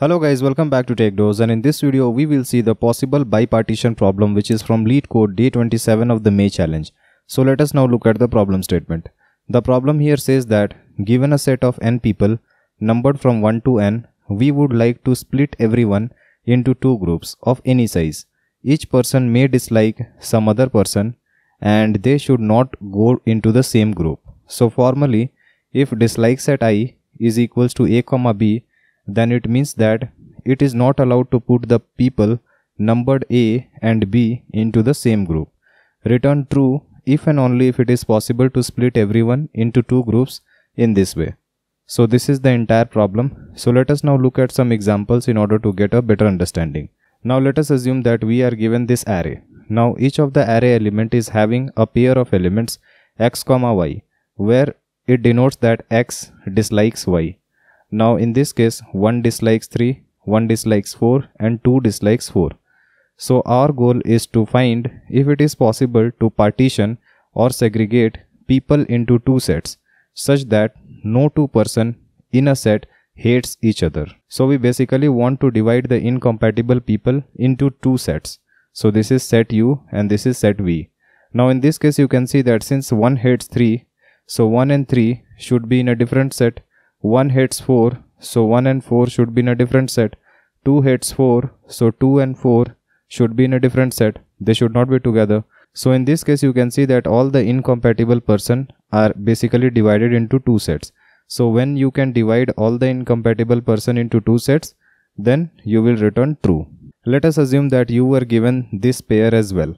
Hello guys, welcome back to TechDose and in this video we will see the possible bipartition problem which is from lead code day 27 of the May challenge. So let us now look at the problem statement. The problem here says that given a set of n people numbered from 1 to n, we would like to split everyone into two groups of any size. Each person may dislike some other person and they should not go into the same group. So formally, if dislike set i is equals to a comma b then it means that it is not allowed to put the people numbered A and B into the same group. Return true if and only if it is possible to split everyone into two groups in this way. So this is the entire problem. So let us now look at some examples in order to get a better understanding. Now let us assume that we are given this array. Now each of the array element is having a pair of elements x, y where it denotes that x dislikes y now in this case 1 dislikes 3, 1 dislikes 4 and 2 dislikes 4. So our goal is to find if it is possible to partition or segregate people into two sets such that no two person in a set hates each other. So we basically want to divide the incompatible people into two sets. So this is set U and this is set V. Now in this case you can see that since 1 hates 3, so 1 and 3 should be in a different set 1 hits 4 so 1 and 4 should be in a different set 2 hits 4 so 2 and 4 should be in a different set they should not be together so in this case you can see that all the incompatible person are basically divided into two sets so when you can divide all the incompatible person into two sets then you will return true let us assume that you were given this pair as well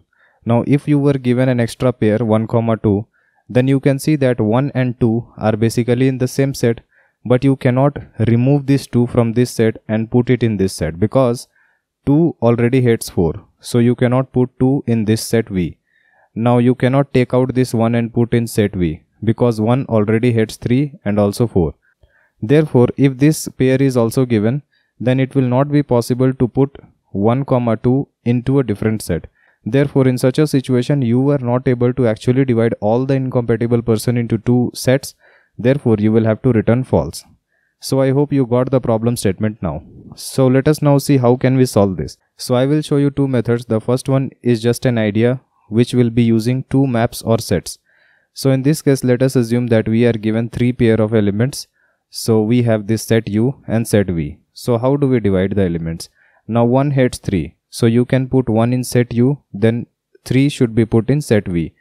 now if you were given an extra pair 1 comma 2 then you can see that 1 and 2 are basically in the same set but you cannot remove these two from this set and put it in this set because 2 already hates 4 so you cannot put 2 in this set V. Now you cannot take out this 1 and put in set V because 1 already hates 3 and also 4. Therefore if this pair is also given then it will not be possible to put 1 comma 2 into a different set. Therefore in such a situation you are not able to actually divide all the incompatible person into two sets Therefore, you will have to return false. So I hope you got the problem statement now. So let us now see how can we solve this. So I will show you two methods. The first one is just an idea which will be using two maps or sets. So in this case, let us assume that we are given three pair of elements. So we have this set U and set V. So how do we divide the elements? Now 1 has 3. So you can put 1 in set U, then 3 should be put in set V.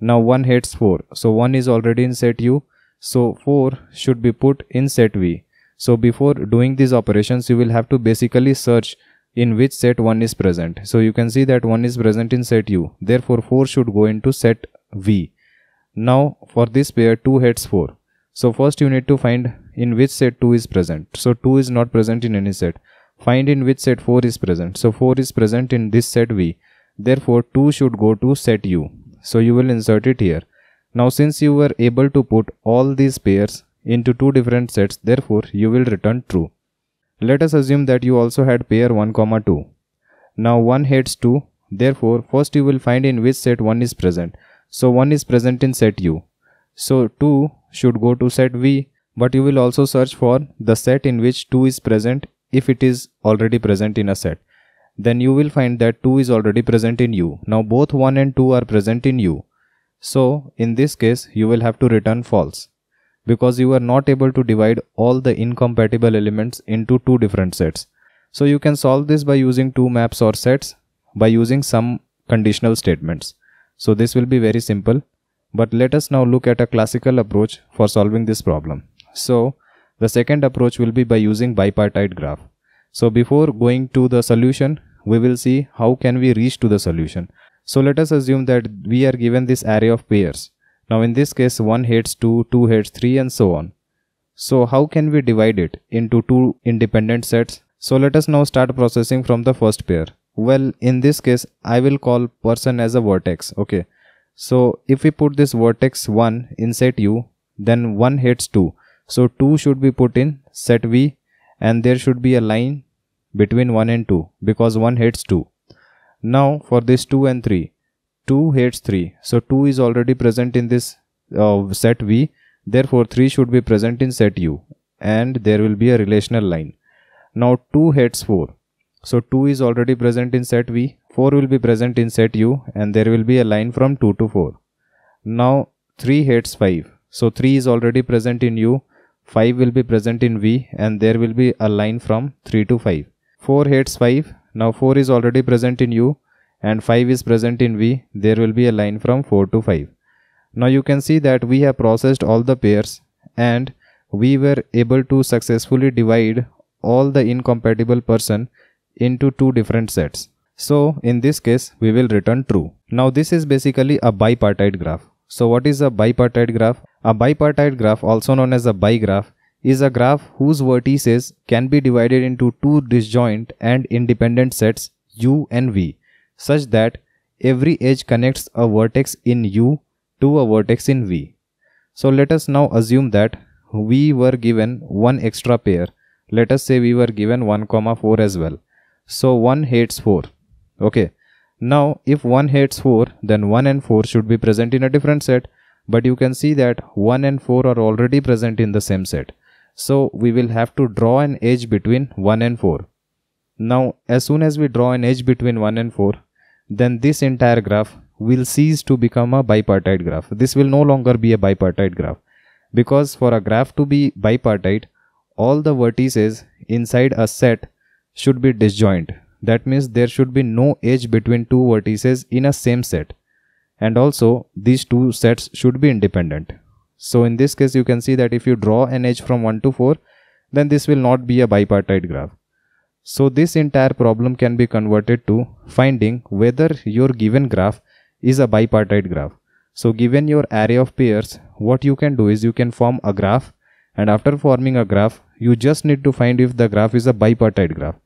Now 1 has 4. So 1 is already in set U, so 4 should be put in set V. So before doing these operations, you will have to basically search in which set 1 is present. So you can see that 1 is present in set U. Therefore 4 should go into set V. Now for this pair 2 heads 4. So first you need to find in which set 2 is present. So 2 is not present in any set. Find in which set 4 is present. So 4 is present in this set V. Therefore 2 should go to set U. So you will insert it here. Now since you were able to put all these pairs into two different sets therefore you will return true. Let us assume that you also had pair 1 comma 2. Now 1 heads 2 therefore first you will find in which set 1 is present. So 1 is present in set U. So 2 should go to set V but you will also search for the set in which 2 is present if it is already present in a set. Then you will find that 2 is already present in U. Now both 1 and 2 are present in U. So in this case, you will have to return false because you are not able to divide all the incompatible elements into two different sets. So you can solve this by using two maps or sets by using some conditional statements. So this will be very simple. But let us now look at a classical approach for solving this problem. So the second approach will be by using bipartite graph. So before going to the solution, we will see how can we reach to the solution. So let us assume that we are given this array of pairs. Now in this case 1 hits 2, 2 hits 3 and so on. So how can we divide it into two independent sets? So let us now start processing from the first pair. Well in this case I will call person as a vertex okay. So if we put this vertex 1 in set U then 1 hits 2. So 2 should be put in set V and there should be a line between 1 and 2 because 1 hits 2. Now for this 2 and 3, 2 hates 3. So 2 is already present in this uh, set V. Therefore 3 should be present in set U and there will be a relational line. Now 2 hates 4. So 2 is already present in set V, 4 will be present in set U and there will be a line from 2 to 4. Now 3 hates 5. So 3 is already present in U, 5 will be present in V and there will be a line from 3 to 5. 4 hates 5 now 4 is already present in U and 5 is present in V. There will be a line from 4 to 5. Now you can see that we have processed all the pairs and we were able to successfully divide all the incompatible person into two different sets. So in this case, we will return true. Now this is basically a bipartite graph. So what is a bipartite graph? A bipartite graph also known as a bi graph is a graph whose vertices can be divided into two disjoint and independent sets U and V such that every edge connects a vertex in U to a vertex in V. So let us now assume that we were given one extra pair. Let us say we were given 1 comma 4 as well. So 1 hates 4. Okay. Now if 1 hates 4 then 1 and 4 should be present in a different set. But you can see that 1 and 4 are already present in the same set. So we will have to draw an edge between 1 and 4. Now as soon as we draw an edge between 1 and 4, then this entire graph will cease to become a bipartite graph. This will no longer be a bipartite graph because for a graph to be bipartite, all the vertices inside a set should be disjoint. That means there should be no edge between two vertices in a same set. And also these two sets should be independent. So in this case, you can see that if you draw an edge from 1 to 4, then this will not be a bipartite graph. So this entire problem can be converted to finding whether your given graph is a bipartite graph. So given your array of pairs, what you can do is you can form a graph and after forming a graph, you just need to find if the graph is a bipartite graph.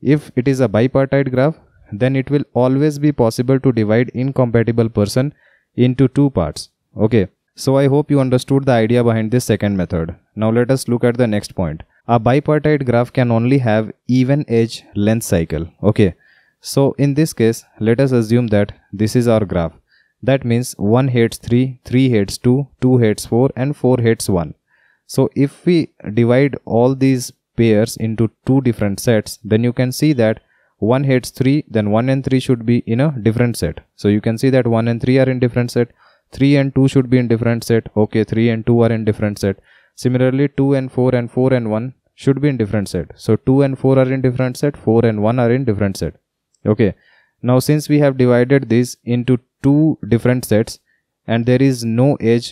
If it is a bipartite graph, then it will always be possible to divide incompatible person into two parts. Okay. So I hope you understood the idea behind this second method. Now let us look at the next point. A bipartite graph can only have even edge length cycle. Okay. So in this case, let us assume that this is our graph. That means 1 heads 3, 3 heads 2, 2 heads 4 and 4 heads 1. So if we divide all these pairs into two different sets, then you can see that 1 heads 3, then 1 and 3 should be in a different set. So you can see that 1 and 3 are in different set, 3 and 2 should be in different set okay 3 and 2 are in different set similarly 2 and 4 and 4 and 1 should be in different set so 2 and 4 are in different set 4 and 1 are in different set okay now since we have divided this into two different sets and there is no edge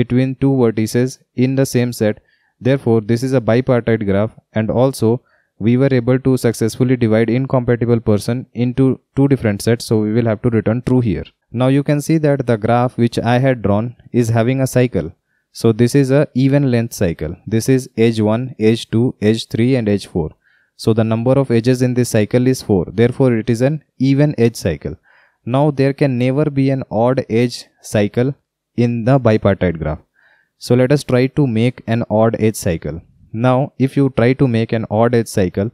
between two vertices in the same set therefore this is a bipartite graph and also we were able to successfully divide incompatible person into two different sets so we will have to return true here now you can see that the graph which I had drawn is having a cycle. So this is a even length cycle. This is edge 1, edge 2, edge 3 and edge 4. So the number of edges in this cycle is 4. Therefore it is an even edge cycle. Now there can never be an odd edge cycle in the bipartite graph. So let us try to make an odd edge cycle. Now if you try to make an odd edge cycle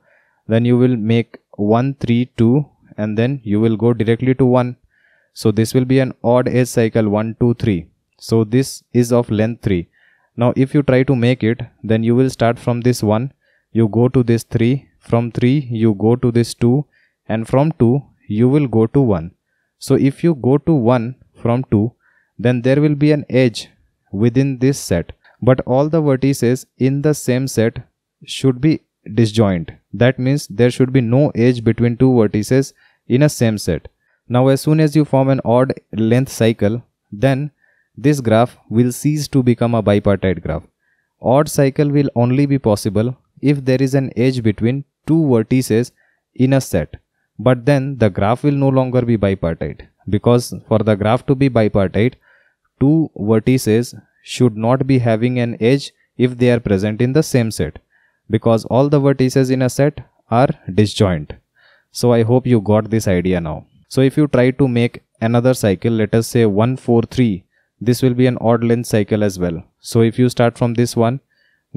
then you will make 1, 3, 2 and then you will go directly to 1 so this will be an odd edge cycle 1, 2, 3. So this is of length 3. Now if you try to make it, then you will start from this 1, you go to this 3, from 3 you go to this 2 and from 2 you will go to 1. So if you go to 1 from 2, then there will be an edge within this set. But all the vertices in the same set should be disjoint. That means there should be no edge between two vertices in a same set. Now as soon as you form an odd length cycle, then this graph will cease to become a bipartite graph. Odd cycle will only be possible if there is an edge between two vertices in a set. But then the graph will no longer be bipartite because for the graph to be bipartite, two vertices should not be having an edge if they are present in the same set because all the vertices in a set are disjoint. So I hope you got this idea now. So if you try to make another cycle, let us say 143, this will be an odd length cycle as well. So if you start from this one,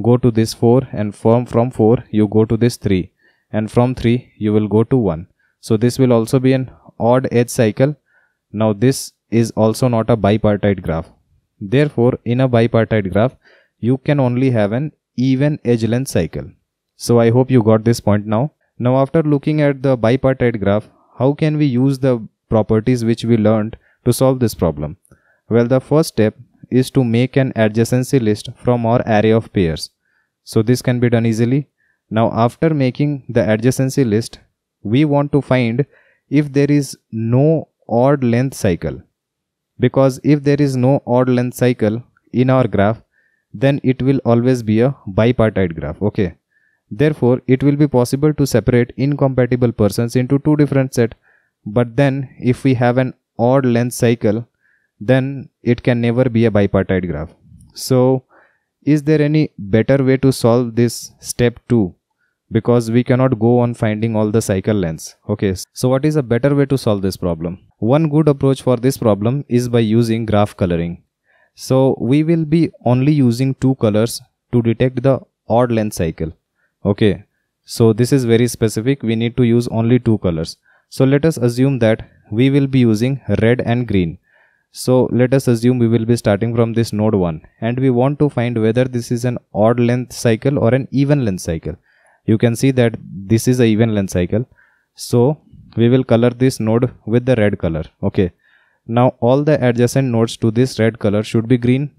go to this 4 and from, from 4 you go to this 3 and from 3 you will go to 1. So this will also be an odd edge cycle. Now this is also not a bipartite graph. Therefore in a bipartite graph you can only have an even edge length cycle. So I hope you got this point now. Now after looking at the bipartite graph how can we use the properties which we learned to solve this problem? Well, the first step is to make an adjacency list from our array of pairs. So this can be done easily. Now after making the adjacency list, we want to find if there is no odd length cycle. Because if there is no odd length cycle in our graph, then it will always be a bipartite graph. Okay. Therefore, it will be possible to separate incompatible persons into two different sets. But then, if we have an odd length cycle, then it can never be a bipartite graph. So, is there any better way to solve this step 2? Because we cannot go on finding all the cycle lengths. Okay, so what is a better way to solve this problem? One good approach for this problem is by using graph coloring. So, we will be only using two colors to detect the odd length cycle okay so this is very specific we need to use only two colors so let us assume that we will be using red and green so let us assume we will be starting from this node 1 and we want to find whether this is an odd length cycle or an even length cycle you can see that this is a even length cycle so we will color this node with the red color okay now all the adjacent nodes to this red color should be green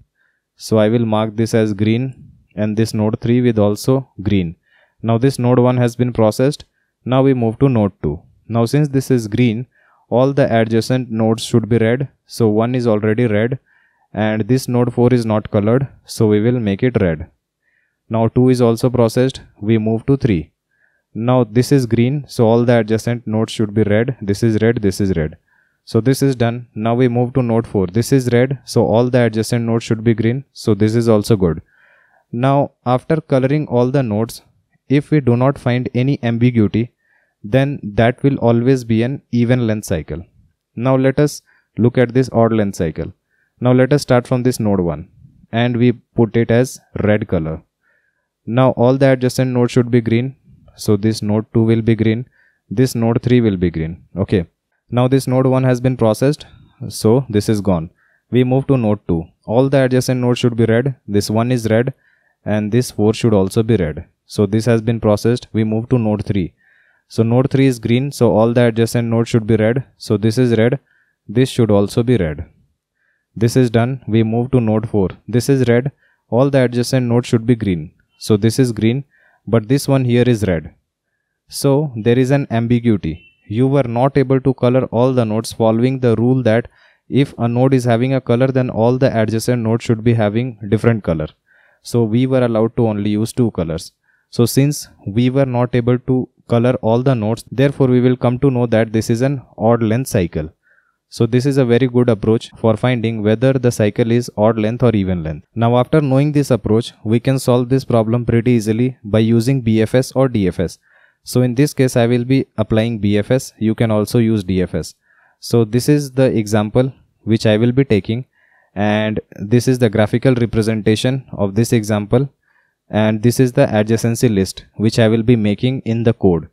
so i will mark this as green and this node 3 with also green now this node 1 has been processed. Now we move to node 2. Now since this is green, all the adjacent nodes should be red. So 1 is already red and this node 4 is not colored. So we will make it red. Now 2 is also processed. We move to 3. Now this is green. So all the adjacent nodes should be red. This is red. This is red. So this is done. Now we move to node 4. This is red. So all the adjacent nodes should be green. So this is also good. Now after coloring all the nodes, if we do not find any ambiguity, then that will always be an even length cycle. Now let us look at this odd length cycle. Now let us start from this node 1 and we put it as red color. Now all the adjacent nodes should be green. So this node 2 will be green. This node 3 will be green. Okay. Now this node 1 has been processed. So this is gone. We move to node 2. All the adjacent nodes should be red. This one is red and this 4 should also be red. So this has been processed. We move to node 3. So node 3 is green. So all the adjacent nodes should be red. So this is red. This should also be red. This is done. We move to node 4. This is red. All the adjacent nodes should be green. So this is green. But this one here is red. So there is an ambiguity. You were not able to color all the nodes following the rule that if a node is having a color then all the adjacent nodes should be having different color. So we were allowed to only use two colors. So since we were not able to color all the nodes, therefore we will come to know that this is an odd length cycle. So this is a very good approach for finding whether the cycle is odd length or even length. Now after knowing this approach, we can solve this problem pretty easily by using BFS or DFS. So in this case, I will be applying BFS. You can also use DFS. So this is the example which I will be taking and this is the graphical representation of this example and this is the adjacency list which I will be making in the code.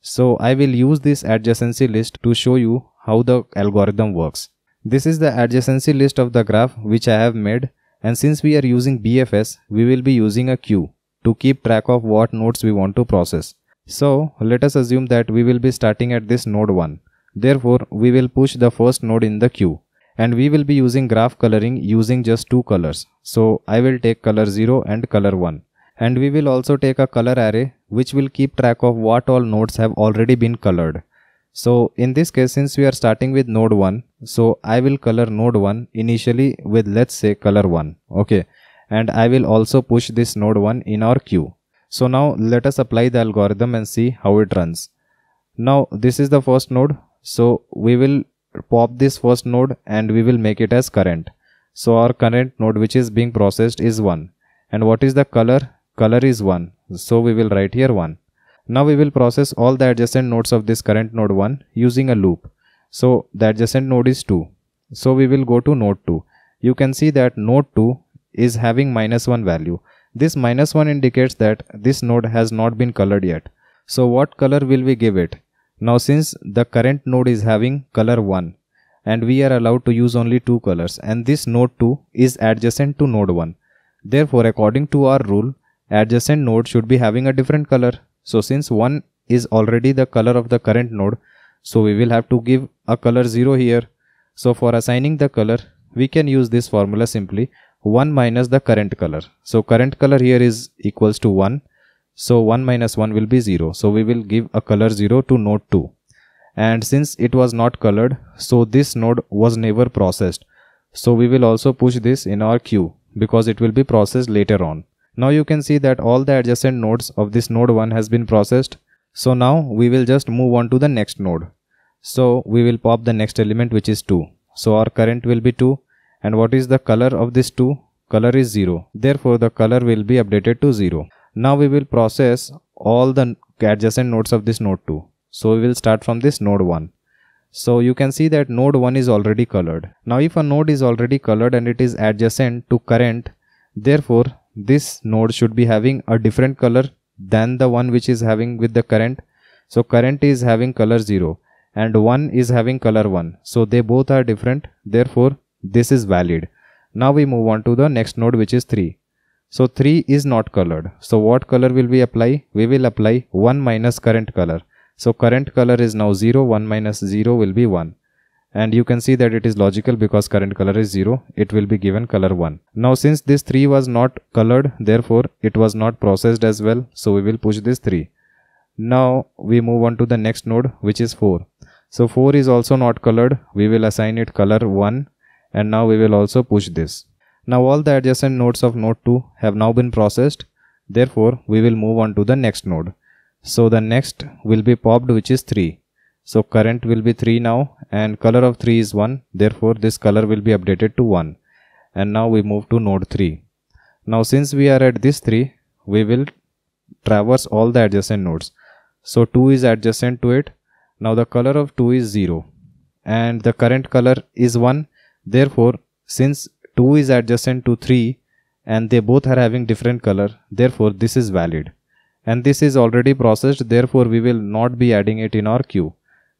So I will use this adjacency list to show you how the algorithm works. This is the adjacency list of the graph which I have made and since we are using BFS, we will be using a queue to keep track of what nodes we want to process. So let us assume that we will be starting at this node 1. Therefore, we will push the first node in the queue and we will be using graph coloring using just two colors. So I will take color 0 and color 1 and we will also take a color array which will keep track of what all nodes have already been colored. So in this case since we are starting with node 1 so I will color node 1 initially with let's say color 1 okay and I will also push this node 1 in our queue. So now let us apply the algorithm and see how it runs. Now this is the first node so we will pop this first node and we will make it as current. So our current node which is being processed is 1 and what is the color color is 1 so we will write here 1 now we will process all the adjacent nodes of this current node 1 using a loop so the adjacent node is 2 so we will go to node 2 you can see that node 2 is having minus 1 value this minus 1 indicates that this node has not been colored yet so what color will we give it now since the current node is having color 1 and we are allowed to use only two colors and this node 2 is adjacent to node 1. Therefore according to our rule adjacent node should be having a different color. So since 1 is already the color of the current node, so we will have to give a color 0 here. So for assigning the color, we can use this formula simply 1 minus the current color. So current color here is equals to 1. So 1 minus 1 will be 0. So we will give a color 0 to node 2. And since it was not colored, so this node was never processed. So we will also push this in our queue because it will be processed later on. Now you can see that all the adjacent nodes of this node 1 has been processed. So now we will just move on to the next node. So we will pop the next element which is 2. So our current will be 2 and what is the color of this 2? Color is 0. Therefore the color will be updated to 0. Now we will process all the adjacent nodes of this node 2. So we will start from this node 1. So you can see that node 1 is already colored. Now if a node is already colored and it is adjacent to current, therefore this node should be having a different color than the one which is having with the current so current is having color 0 and 1 is having color 1 so they both are different therefore this is valid now we move on to the next node which is 3 so 3 is not colored so what color will we apply we will apply 1 minus current color so current color is now 0 1 minus 0 will be 1 and you can see that it is logical because current color is 0 it will be given color 1 now since this 3 was not colored therefore it was not processed as well so we will push this 3 now we move on to the next node which is 4 so 4 is also not colored we will assign it color 1 and now we will also push this now all the adjacent nodes of node 2 have now been processed therefore we will move on to the next node so the next will be popped which is 3 so current will be 3 now and color of 3 is 1. Therefore this color will be updated to 1. And now we move to node 3. Now since we are at this 3, we will traverse all the adjacent nodes. So 2 is adjacent to it. Now the color of 2 is 0 and the current color is 1. Therefore since 2 is adjacent to 3 and they both are having different color therefore this is valid. And this is already processed therefore we will not be adding it in our queue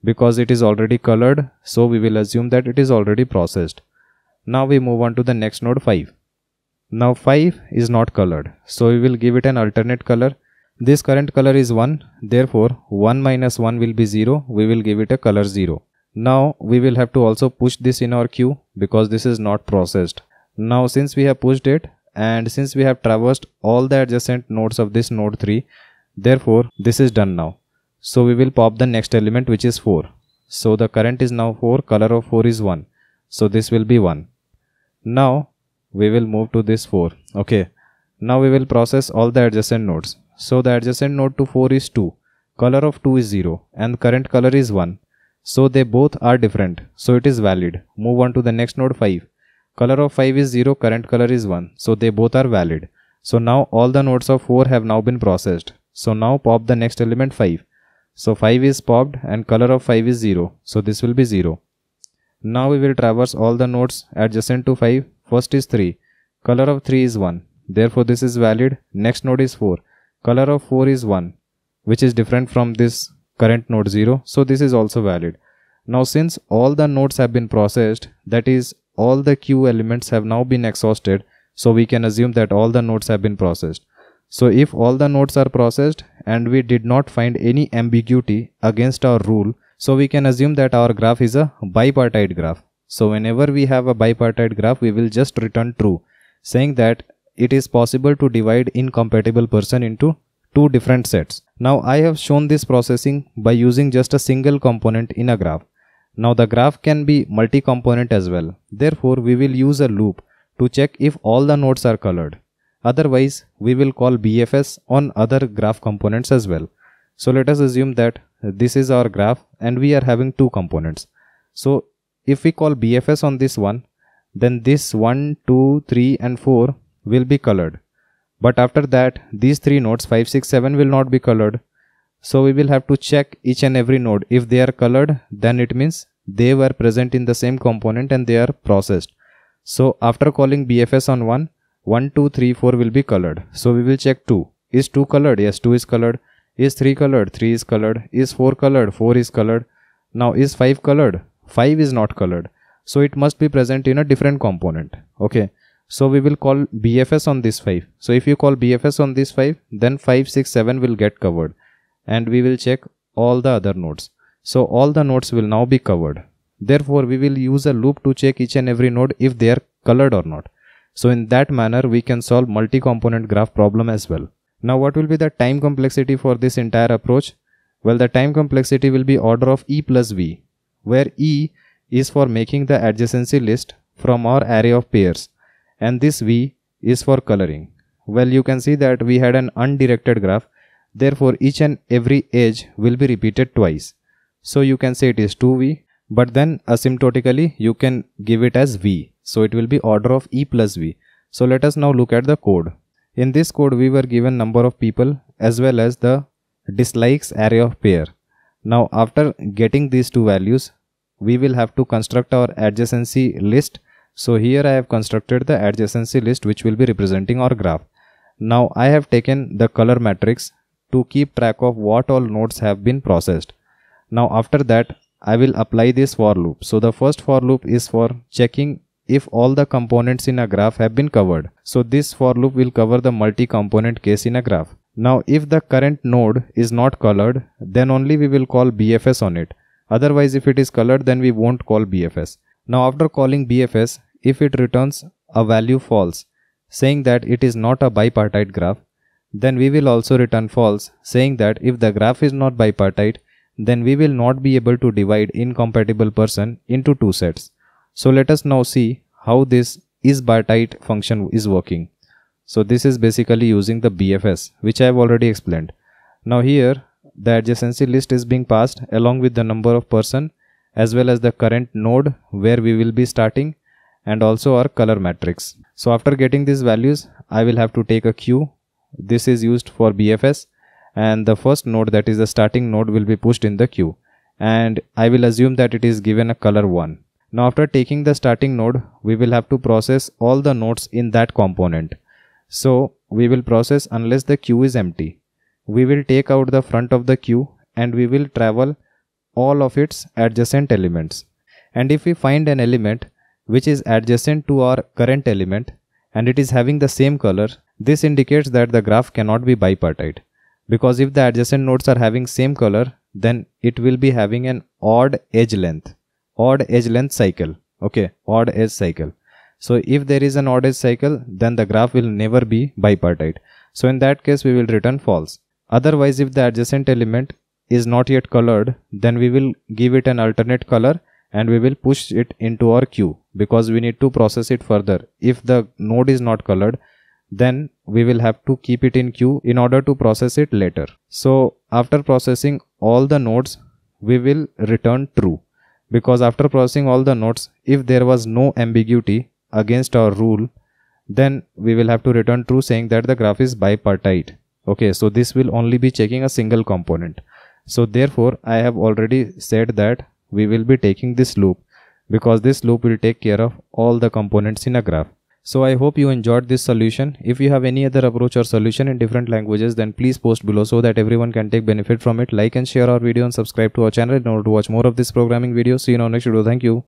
because it is already colored so we will assume that it is already processed now we move on to the next node 5 now 5 is not colored so we will give it an alternate color this current color is 1 therefore 1 minus 1 will be 0 we will give it a color 0 now we will have to also push this in our queue because this is not processed now since we have pushed it and since we have traversed all the adjacent nodes of this node 3 therefore this is done now so we will pop the next element which is 4. So the current is now 4, color of 4 is 1. So this will be 1. Now we will move to this 4. Okay. Now we will process all the adjacent nodes. So the adjacent node to 4 is 2. Color of 2 is 0 and current color is 1. So they both are different. So it is valid. Move on to the next node 5. Color of 5 is 0, current color is 1. So they both are valid. So now all the nodes of 4 have now been processed. So now pop the next element 5. So 5 is popped and color of 5 is 0. So this will be 0. Now we will traverse all the nodes adjacent to 5. First is 3. Color of 3 is 1. Therefore this is valid. Next node is 4. Color of 4 is 1 which is different from this current node 0. So this is also valid. Now since all the nodes have been processed that is all the queue elements have now been exhausted so we can assume that all the nodes have been processed. So if all the nodes are processed and we did not find any ambiguity against our rule, so we can assume that our graph is a bipartite graph. So whenever we have a bipartite graph, we will just return true, saying that it is possible to divide incompatible person into two different sets. Now I have shown this processing by using just a single component in a graph. Now the graph can be multi-component as well. Therefore, we will use a loop to check if all the nodes are colored. Otherwise, we will call BFS on other graph components as well. So let us assume that this is our graph and we are having two components. So if we call BFS on this one, then this 1, 2, 3 and 4 will be colored. But after that, these three nodes 5, 6, 7 will not be colored. So we will have to check each and every node. If they are colored, then it means they were present in the same component and they are processed. So after calling BFS on one, 1, 2, 3, 4 will be colored. So we will check 2. Is 2 colored? Yes, 2 is colored. Is 3 colored? 3 is colored. Is 4 colored? 4 is colored. Now is 5 colored? 5 is not colored. So it must be present in a different component. Okay. So we will call BFS on this 5. So if you call BFS on this 5, then 5, 6, 7 will get covered. And we will check all the other nodes. So all the nodes will now be covered. Therefore, we will use a loop to check each and every node if they are colored or not. So in that manner, we can solve multi-component graph problem as well. Now what will be the time complexity for this entire approach? Well, the time complexity will be order of E plus V, where E is for making the adjacency list from our array of pairs and this V is for coloring. Well, you can see that we had an undirected graph. Therefore, each and every edge will be repeated twice. So you can say it is 2V but then asymptotically you can give it as v so it will be order of e plus v so let us now look at the code in this code we were given number of people as well as the dislikes array of pair now after getting these two values we will have to construct our adjacency list so here i have constructed the adjacency list which will be representing our graph now i have taken the color matrix to keep track of what all nodes have been processed now after that I will apply this for loop. So the first for loop is for checking if all the components in a graph have been covered. So this for loop will cover the multi-component case in a graph. Now if the current node is not colored, then only we will call BFS on it. Otherwise if it is colored then we won't call BFS. Now after calling BFS, if it returns a value false, saying that it is not a bipartite graph, then we will also return false saying that if the graph is not bipartite, then we will not be able to divide incompatible person into two sets. So let us now see how this isBirdite function is working. So this is basically using the BFS which I have already explained. Now here the adjacency list is being passed along with the number of person as well as the current node where we will be starting and also our color matrix. So after getting these values I will have to take a queue. This is used for BFS and the first node that is the starting node will be pushed in the queue and I will assume that it is given a color 1. Now after taking the starting node, we will have to process all the nodes in that component. So we will process unless the queue is empty. We will take out the front of the queue and we will travel all of its adjacent elements. And if we find an element which is adjacent to our current element and it is having the same color, this indicates that the graph cannot be bipartite because if the adjacent nodes are having same color then it will be having an odd edge length odd edge length cycle okay odd edge cycle so if there is an odd edge cycle then the graph will never be bipartite so in that case we will return false otherwise if the adjacent element is not yet colored then we will give it an alternate color and we will push it into our queue because we need to process it further if the node is not colored then we will have to keep it in queue in order to process it later. So after processing all the nodes, we will return true because after processing all the nodes, if there was no ambiguity against our rule, then we will have to return true saying that the graph is bipartite. Okay, so this will only be checking a single component. So therefore, I have already said that we will be taking this loop because this loop will take care of all the components in a graph. So I hope you enjoyed this solution. If you have any other approach or solution in different languages then please post below so that everyone can take benefit from it. Like and share our video and subscribe to our channel in order to watch more of this programming video. See you in our next video. Thank you.